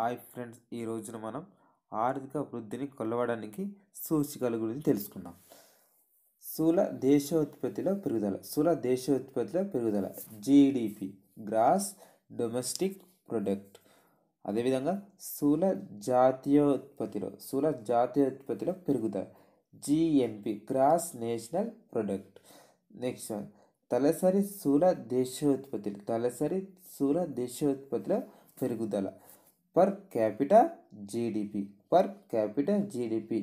hi friends ఈ రోజున మనం ఆర్థిక వృద్ధిని కొలవడానికి సూచికల గురించి తెలుసుకుందాం స్థూల దేశోత్పత్తిలో పెరుగుదల స్థూల దేశోత్పత్తిలో పెరుగుదల జీడిపి గ్రాస్ డొమెస్టిక్ ప్రొడక్ట్ అదేవిధంగా స్థూల జాతీయోత్పత్తిలో స్థూల జాతీయోత్పత్తిలో పెరుగుదల GNP gross national product next తలసరి స్థూల దేశోత్పత్తిలో తలసరి స్థూల దేశోత్పత్తిలో పెరుగుదల per capita GDP per capita GDP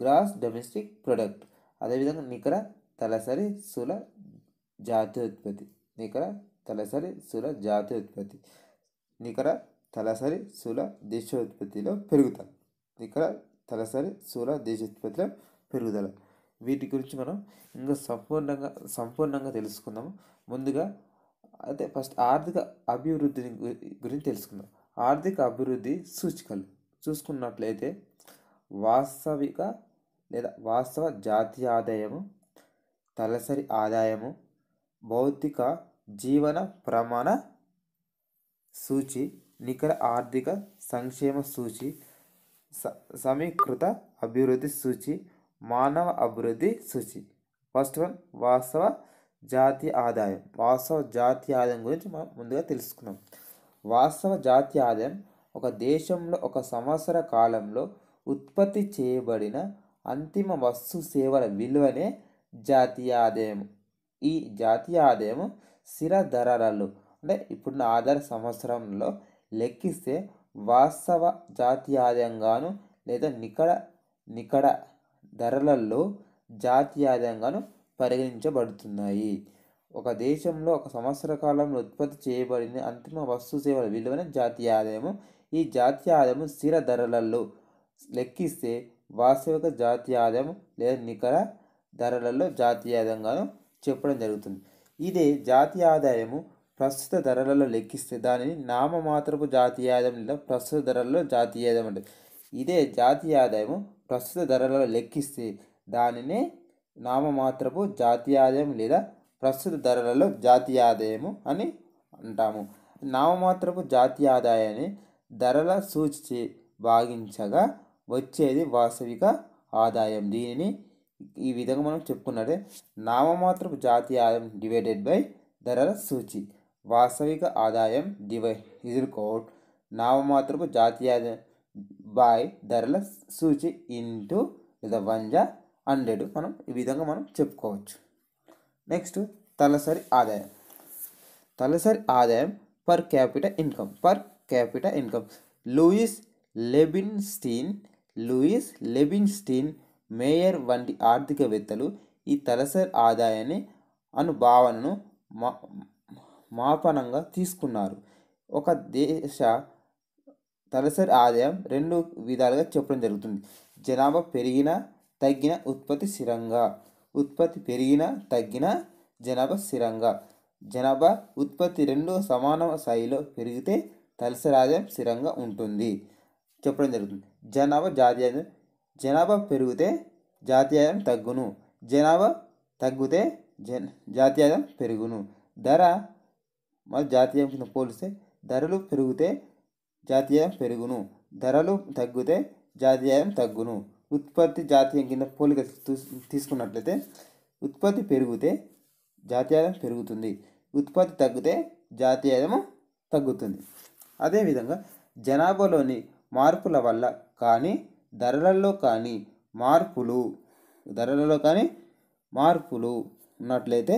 gross domestic product అదేవిధంగా నికర తలసరి స్థూల జాతీయోత్పత్తి నికర తలసరి స్థూల జాతీయోత్పత్తి నికర తలసరి స్థూల ఉత్పత్తిలో పెరుగుదల నికర తలసరి స్థూల ఉత్పత్తిలో పెరుగుదల వీటి గురించి మనం ఇంకా సంపూర్ణంగా సంపూర్ణంగా తెలుసుకుందాము ముందుగా అయితే ఫస్ట్ ఆర్థిక అభివృద్ధిని గురించి తెలుసుకుందాం ఆర్థిక అభివృద్ధి సూచికలు చూసుకున్నట్లయితే వాస్తవిక లేదా వాస్తవ జాతీయ ఆదాయము తలసరి ఆదాయము భౌతిక జీవన ప్రమాణ సూచి నికర ఆర్థిక సంక్షేమ సూచి స సమీకృత అభివృద్ధి సూచి మానవ అభివృద్ధి సూచి ఫస్ట్ వన్ వాస్తవ జాతీయ ఆదాయం వాస్తవ జాతీయ ఆదాయం గురించి మనం ముందుగా తెలుసుకున్నాం వాస్తవ ఆదాయం ఒక దేశంలో ఒక సంవత్సర కాలంలో ఉత్పత్తి చేయబడిన అంతిమ వస్తు సేవల విలువనే ఆదాయం ఈ జాతీయ ఆదాయం స్థిర ధరలలో అంటే ఇప్పుడున్న ఆధార సంవత్సరంలో లెక్కిస్తే వాస్తవ జాతీయ ఆదాయంగాను లేదా నికడ నికడ ధరలలో జాతీయ ఆదాయంగాను పరిగణించబడుతున్నాయి ఒక దేశంలో ఒక సంవత్సర కాలంలో ఉత్పత్తి చేయబడిన అంతిమ వస్తు సేవల విలువైన జాతీయ ఆదాయము ఈ జాతీయ ఆదాయం స్థిర ధరలలో లెక్కిస్తే వాస్తవిక జాతీయ ఆదాయం లేదా నికర ధరలలో జాతీయ ఆదాయంగాను చెప్పడం జరుగుతుంది ఇదే జాతీయ ఆదాయము ప్రస్తుత ధరలలో లెక్కిస్తే దానిని నామమాత్రపు జాతీయ ఆదాయం లేదా ప్రస్తుత ధరలలో జాతీయ ఆదాయం అంటే ఇదే జాతీయ ఆదాయము ప్రస్తుత ధరలలో లెక్కిస్తే దానినే నామమాత్రపు జాతీయ ఆదాయం లేదా ప్రస్తుత ధరలలో జాతీయ ఆదాయము అని అంటాము నామమాత్రపు జాతీయ ఆదాయాన్ని ధరల సూచి భాగించగా వచ్చేది వాస్తవిక ఆదాయం దీనిని ఈ విధంగా మనం చెప్పుకున్నట్టే నామమాత్రపు జాతీయ ఆదాయం డివైడెడ్ బై ధరల సూచి వాస్తవిక ఆదాయం డివై ఇజుల్ కోట్ నామమాత్రపు జాతీయ ఆదాయం బై ధరల సూచి ఇంటూ లేదా వన్ హండ్రెడ్ మనం ఈ విధంగా మనం చెప్పుకోవచ్చు నెక్స్ట్ తలసరి ఆదాయం తలసరి ఆదాయం per capital income per capital income Louis Leibenstein Louis Leibenstein Meier వంటి ఆర్థికవేత్తలు ఈ తలసరి ఆదాయాన్ని అను భావనను మా మాపనంగా తీసుకున్నారు ఒక దేశ తలసరి ఆదాయం రెండు విధాలుగా చెప్పడం జరుగుతుంది జనాభా పెరిగిన తగ్గిన ఉత్పత్తి స్థిరంగా ఉత్పత్తి పెరిగినా తగ్గినా జనాభా స్థిరంగా జనాభా ఉత్పత్తి రెండూ సమాన స్థాయిలో పెరిగితే తలసరి ఆదాయం స్థిరంగా ఉంటుంది చెప్పడం జరుగుతుంది జనాభా జాతీయ జనాభా పెరిగితే జాతీయాయం తగ్గును జనాభా తగ్గితే జన్ జాతీయాయం పెరుగును ధర మరి జాతీయం కింద పోలిస్తే ధరలు పెరిగితే జాతీయం పెరుగును ధరలు తగ్గితే జాతీయం తగ్గును ఉత్పత్తి జాతీయం కింద పోలిక తీసుకున్నట్లయితే ఉత్పత్తి పెరిగితే జాతీయాదం పెరుగుతుంది ఉత్పత్తి తగ్గితే జాతీయాదము తగ్గుతుంది అదేవిధంగా జనాభాలోని మార్పుల వల్ల కానీ ధరలలో కానీ మార్పులు ధరలలో కానీ మార్పులు ఉన్నట్లయితే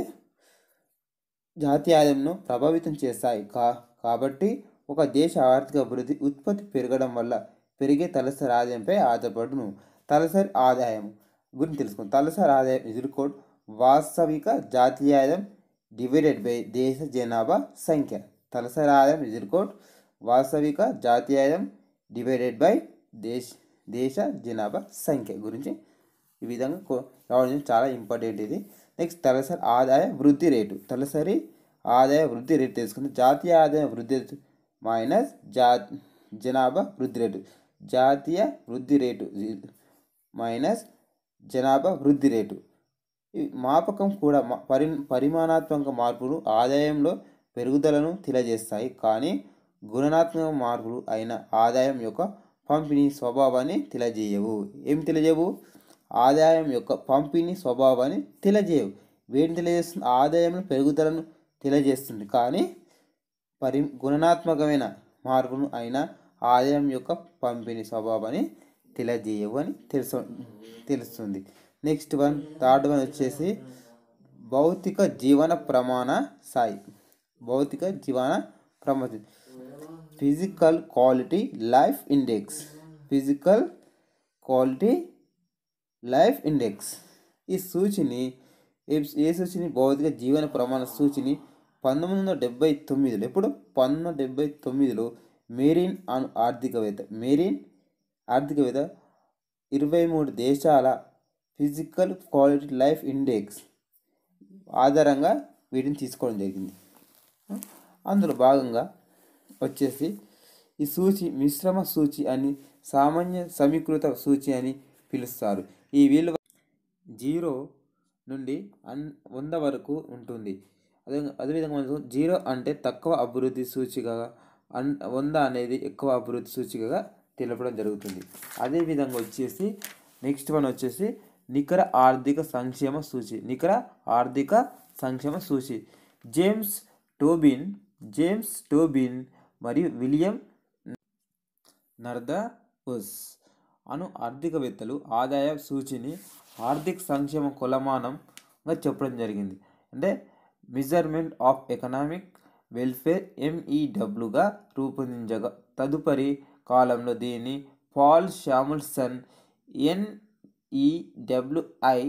జాతీయాదంను ప్రభావితం చేస్తాయి కా కాబట్టి ఒక దేశ ఆర్థిక అభివృద్ధి ఉత్పత్తి పెరగడం వల్ల పెరిగే తలసరి ఆదాయంపై ఆధారపడును తలసరి ఆదాయం గురించి తెలుసుకుందాం తలసరి ఆదాయం ఎదురు కోడ్ వాస్తవిక జాతీయ ఆదాయం డివైడెడ్ బై దేశ జనాభా సంఖ్య తలసరి ఆదాయం ఎదురు కోడ్ వాస్తవిక జాతీయ ఆదాయం డివైడెడ్ బై దేశ దేశ జనాభా సంఖ్య గురించి ఈ విధంగా చాలా ఇంపార్టెంట్ ఇది నెక్స్ట్ తలసరి ఆదాయ వృద్ధి రేటు తలసరి ఆదాయ వృద్ధి రేటు తెలుసుకుంటే జాతీయ ఆదాయ వృద్ధి రేటు మైనస్ జా జనాభా వృద్ధి రేటు జాతీయ వృద్ధి రేటు మైనస్ జనాభా వృద్ధి రేటు మాపకం కూడా పరి పరిమాణాత్మక మార్పులు ఆదాయంలో పెరుగుదలను తెలియజేస్తాయి కానీ గుణనాత్మక మార్పులు అయిన ఆదాయం యొక్క పంపిణీ స్వభావాన్ని తెలియజేయవు ఏం తెలియజేయవు ఆదాయం యొక్క పంపిణీ స్వభావాన్ని తెలియజేయవు వేడిని తెలియజేస్తుంది ఆదాయంలో పెరుగుదలను తెలియజేస్తుంది కానీ పరి గుణనాత్మకమైన మార్పును అయిన ఆదాయం యొక్క పంపిణీ స్వభావాన్ని తెలియజేయవు అని తెలుసు తెలుస్తుంది నెక్స్ట్ వన్ థర్డ్ వన్ వచ్చేసి భౌతిక జీవన ప్రమాణ స్థాయి భౌతిక జీవన ప్రమాణ physical quality life index physical quality life index ఈ సూచిని ఏ సూచిని భౌతిక జీవన ప్రమాణ సూచిని పంతొమ్మిది వందల డెబ్బై తొమ్మిదిలో ఎప్పుడు పంతొమ్మిది వందల డెబ్బై తొమ్మిదిలో మేరీన్ అను ఆర్థికవేత్త మేరీన్ విధ ఇరవై మూడు దేశాల ఫిజికల్ క్వాలిటీ లైఫ్ ఇండెక్స్ ఆధారంగా వీటిని తీసుకోవడం జరిగింది అందులో భాగంగా వచ్చేసి ఈ సూచి మిశ్రమ సూచి అని సామాన్య సమీకృత సూచి అని పిలుస్తారు ఈ విలువ జీరో నుండి అన్ వంద వరకు ఉంటుంది అదే అదేవిధంగా మనం జీరో అంటే తక్కువ అభివృద్ధి సూచికగా అన్ వంద అనేది ఎక్కువ అభివృద్ధి సూచికగా తెలపడం జరుగుతుంది అదేవిధంగా వచ్చేసి నెక్స్ట్ వన్ వచ్చేసి నికర ఆర్థిక సంక్షేమ సూచి నికర ఆర్థిక సంక్షేమ సూచి జేమ్స్ టోబిన్ జేమ్స్ టోబిన్ మరియు విలియం నర్దస్ అను ఆర్థికవేత్తలు ఆదాయ సూచిని ఆర్థిక సంక్షేమ కొలమానంగా చెప్పడం జరిగింది అంటే మెజర్మెంట్ ఆఫ్ ఎకనామిక్ వెల్ఫేర్ ఎంఈడబ్ల్యూగా e రూపొందించగా తదుపరి కాలంలో దీనిని Paul Samuelson NEWI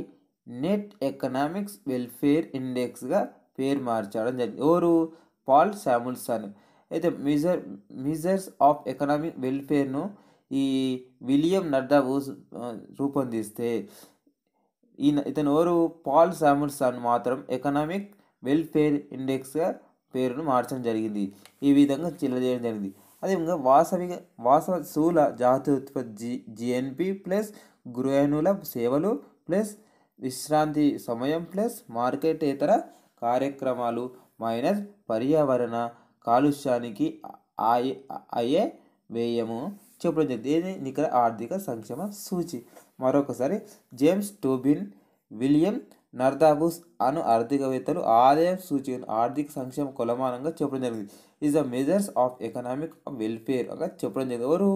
net economics welfare ఇండెక్స్గా పేరు మార్చడం జరిగింది ఎవరు పాల్ శాముల్సన్ అయితే మిజర్ మిజర్స్ ఆఫ్ ఎకనామిక్ వెల్ఫేర్ను ఈ విలియం నడ్డా రూపొందిస్తే ఈయన ఇతను ఎవరు పాల్ శాముల్సన్ మాత్రం ఎకనామిక్ వెల్ఫేర్ ఇండెక్స్గా పేరును మార్చడం జరిగింది ఈ విధంగా చేయడం జరిగింది అదేవిధంగా వాసవి వాసవ జాతి ఉత్పత్తి జి జిఎన్పి ప్లస్ గృహణుల సేవలు ప్లస్ విశ్రాంతి సమయం ప్లస్ మార్కెటేతర కార్యక్రమాలు మైనస్ పర్యావరణ కాలుష్యానికి అయ్యే వ్యయము చెప్పడం జరిగింది దీని నికర ఆర్థిక సంక్షేమ సూచి మరొకసారి జేమ్స్ టోబిన్ విలియం నర్దాబుస్ అను ఆర్థికవేత్తలు ఆదాయం సూచికను ఆర్థిక సంక్షేమ కొలమానంగా చెప్పడం జరిగింది is the measures of economic welfare అంగా చెప్పడం జరిగింది ఎవరు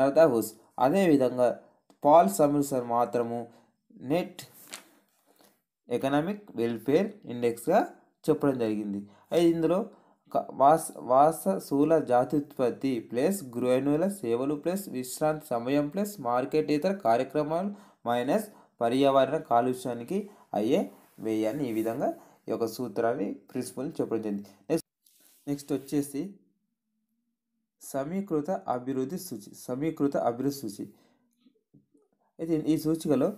నర్దాబుస్ అదేవిధంగా పాల్ సమిల్సన్ మాత్రము నెట్ ఎకనామిక్ వెల్ఫేర్ ఇండెక్స్గా చెప్పడం జరిగింది అయితే ఇందులో వాస వాస స్థూల ఉత్పత్తి ప్లస్ గృహిణుల సేవలు ప్లస్ విశ్రాంతి సమయం ప్లస్ మార్కెట్ ఇతర కార్యక్రమాలు మైనస్ పర్యావరణ కాలుష్యానికి అయ్యే వేయాన్ని ఈ విధంగా ఈ యొక్క సూత్రాన్ని ప్రిన్సిపల్ని చెప్పడం జరిగింది నెక్స్ట్ నెక్స్ట్ వచ్చేసి సమీకృత అభివృద్ధి సూచి సమీకృత అభివృద్ధి సూచి అయితే ఈ సూచికలో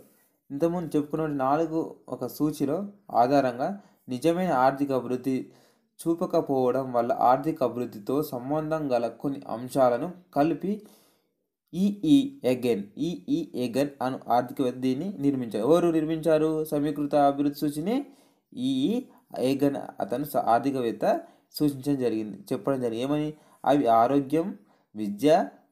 ఇంతకుముందు చెప్పుకున్న నాలుగు ఒక సూచిలో ఆధారంగా నిజమైన ఆర్థిక అభివృద్ధి చూపకపోవడం వల్ల ఆర్థిక అభివృద్ధితో సంబంధం గల కొన్ని అంశాలను కలిపి ఈఈ ఎగన్ ఈఈ ఎగన్ అను ఆర్థికవేత్త దీన్ని నిర్మించారు ఎవరు నిర్మించారు సమీకృత అభివృద్ధి సూచిని ఈఈ e ఎగన్ e అతను ఆర్థికవేత్త సూచించడం జరిగింది చెప్పడం జరిగింది ఏమని అవి ఆరోగ్యం విద్య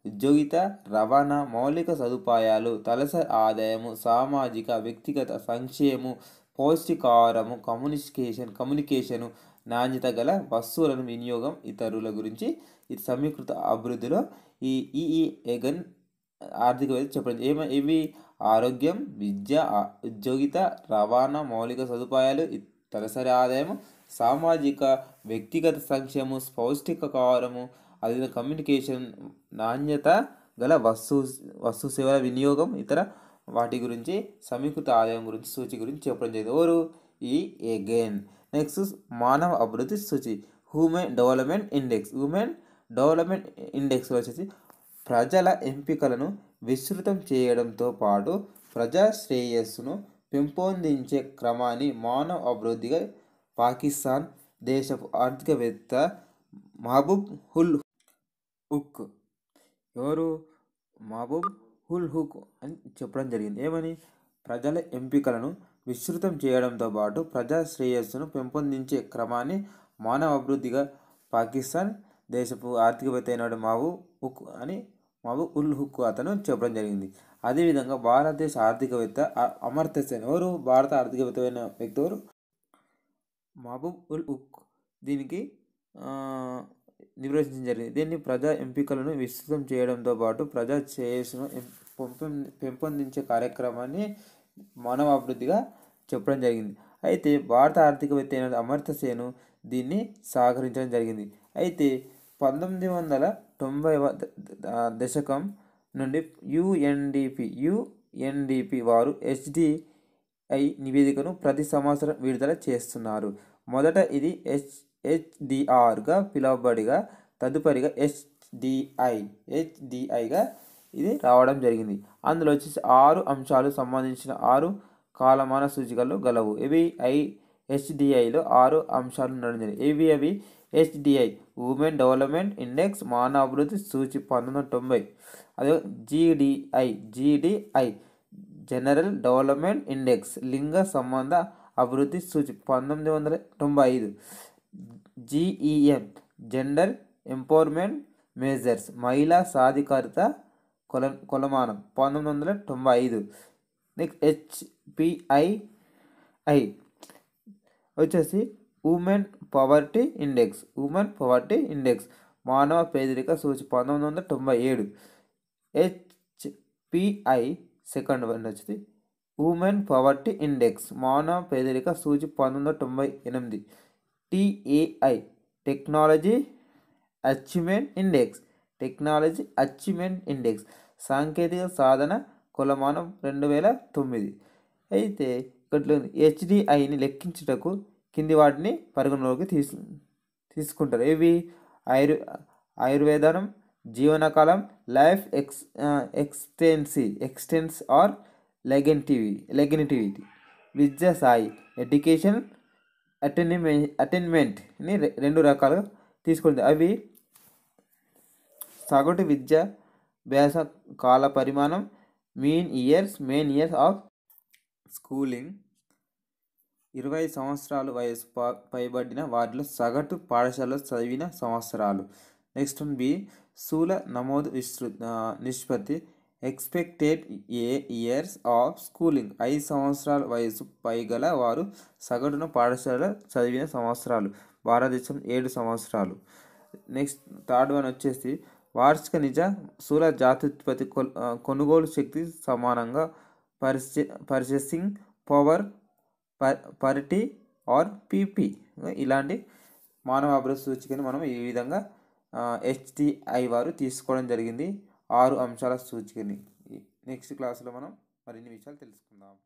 ఉద్యోగిత రవాణా మౌలిక సదుపాయాలు తలసరి ఆదాయము సామాజిక వ్యక్తిగత సంక్షేమము పౌష్టికాహారము కమ్యూనికేషన్ కమ్యూనికేషను నాణ్యత గల వస్తువులను వినియోగం ఇతరుల గురించి ఇది సమీకృత అభివృద్ధిలో ఈ ఈఈ ఎగన్ ఆర్థిక వ్యవస్థ చెప్పడం ఏమై ఇవి ఆరోగ్యం విద్య ఉద్యోగిత రవాణా మౌలిక సదుపాయాలు తలసరి ఆదాయం సామాజిక వ్యక్తిగత సంక్షేమం పౌష్టిక కారము అదే కమ్యూనికేషన్ నాణ్యత గల వస్తు వస్తు సేవల వినియోగం ఇతర వాటి గురించి సమీకృత ఆదాయం గురించి సూచి గురించి చెప్పడం జరిగింది ఓరు ఈ ఎగైన్ నెక్స్ట్ మానవ అభివృద్ధి సూచి human development index human development index వచ్చేసి ప్రజల ఎంపికలను విస్తృతం చేయడంతో పాటు ప్రజా శ్రేయస్సును పెంపొందించే క్రమాన్ని మానవ అభివృద్ధిగా పాకిస్తాన్ దేశపు ఆర్థికవేత్త మహబూబ్ హుల్ హుక్ ఎవరు మహబూబ్ హుల్ హుక్ అని చెప్పడం జరిగింది ఏమని ప్రజల ఎంపికలను విస్తృతం చేయడంతో పాటు ప్రజా శ్రేయస్సును పెంపొందించే క్రమాన్ని మానవ అభివృద్ధిగా పాకిస్తాన్ దేశపు ఆర్థికపతి అయినాడు మావు హుక్ అని మావు ఉల్ హుక్ అతను చెప్పడం జరిగింది అదేవిధంగా భారతదేశ ఆర్థికవేత్త అమర్త్య సేన్ ఎవరు భారత ఆర్థికవేత్త అయిన వ్యక్తి ఎవరు మహబూబ్ ఉల్ ఉక్ దీనికి నిర్వహించడం జరిగింది దీన్ని ప్రజా ఎంపికలను విస్తృతం చేయడంతో పాటు ప్రజా చేయసును పెంపొందించే కార్యక్రమాన్ని మానవ అభివృద్ధిగా చెప్పడం జరిగింది అయితే భారత ఆర్థికవేత్త అయిన అమర్తసేను సేను దీన్ని సహకరించడం జరిగింది అయితే పంతొమ్మిది వందల తొంభై దశకం నుండి యుఎన్డిపి యుఎన్డిపి వారు హెచ్డిఐ నివేదికను ప్రతి సంవత్సరం విడుదల చేస్తున్నారు మొదట ఇది హెచ్ హెచ్డిఆర్గా పిలువబడిగా తదుపరిగా హెచ్డిఐ హెచ్డిఐగా ఇది రావడం జరిగింది అందులో వచ్చేసి ఆరు అంశాలు సంబంధించిన ఆరు కాలమాన సూచికలు గలవు ఇవి ఐ హెచ్డిఐలో ఆరు అంశాలు ఉండడం జరిగింది ఇవి అవి హెచ్డిఐ ఉమెన్ డెవలప్మెంట్ ఇండెక్స్ మానవ అభివృద్ధి సూచి పంతొమ్మిది వందల తొంభై అదే GDI GDI general development index లింగ సంబంధ అభివృద్ధి సూచి పంతొమ్మిది వందల తొంభై ఐదు జీఈఎం జెండర్ ఎంపవర్మెంట్ మేజర్స్ మహిళా సాధికారిత కొల కొలమానం పంతొమ్మిది వందల తొంభై ఐదు నెక్స్ట్ హెచ్పిఐ ఐ వచ్చేసి women poverty index women poverty index మానవ పేదరిక సూచి పంతొమ్మిది వందల తొంభై ఏడు హెచ్పిఐ సెకండ్ వన్ వచ్చింది ఉమెన్ పవర్టీ ఇండెక్స్ మానవ పేదరిక సూచి పంతొమ్మిది వందల తొంభై ఎనిమిది TAI technology achievement index technology achievement index సాంకేతిక సాధన కొలమానం రెండు వేల తొమ్మిది అయితే ఇక్కడ హెచ్డిఐని లెక్కించుటకు కింది వాటిని పరిగణలోకి తీసు తీసుకుంటారు ఇవి ఆయుర్ ఆయుర్వేదనం జీవనకాలం life ex expectancy expectancy or longevity longevity విద్య సాయి ఎడ్యుకేషన్ అటెన్మె అటెన్మెంట్ని రెండు రకాలుగా తీసుకుంటుంది అవి సగటు విద్య అభ్యాస కాల పరిమాణం mean years mean years of schooling ఇరవై సంవత్సరాలు వయసు పైబడిన వారిలో సగటు పాఠశాలలో చదివిన సంవత్సరాలు నెక్స్ట్ బి స్థూల నమోదు విస్తృ నిష్పత్తి expected a years of schooling ఐదు సంవత్సరాల వయసు పైగల వారు సగటున పాఠశాల చదివిన సంవత్సరాలు భారతదేశం ఏడు సంవత్సరాలు నెక్స్ట్ థర్డ్ వన్ వచ్చేసి వార్షిక నిజ స్థూల జాత్యుత్పత్తి కొనుగోలు శక్తి సమానంగా పరిచే purchasing power parity or PP ఇలాంటి మానవ అభివృద్ధి సూచికను మనం ఈ విధంగా హెచ్టిఐ వారు తీసుకోవడం జరిగింది ఆరు అంశాల సూచికని నెక్స్ట్ క్లాస్లో మనం మరిన్ని విషయాలు తెలుసుకుందాం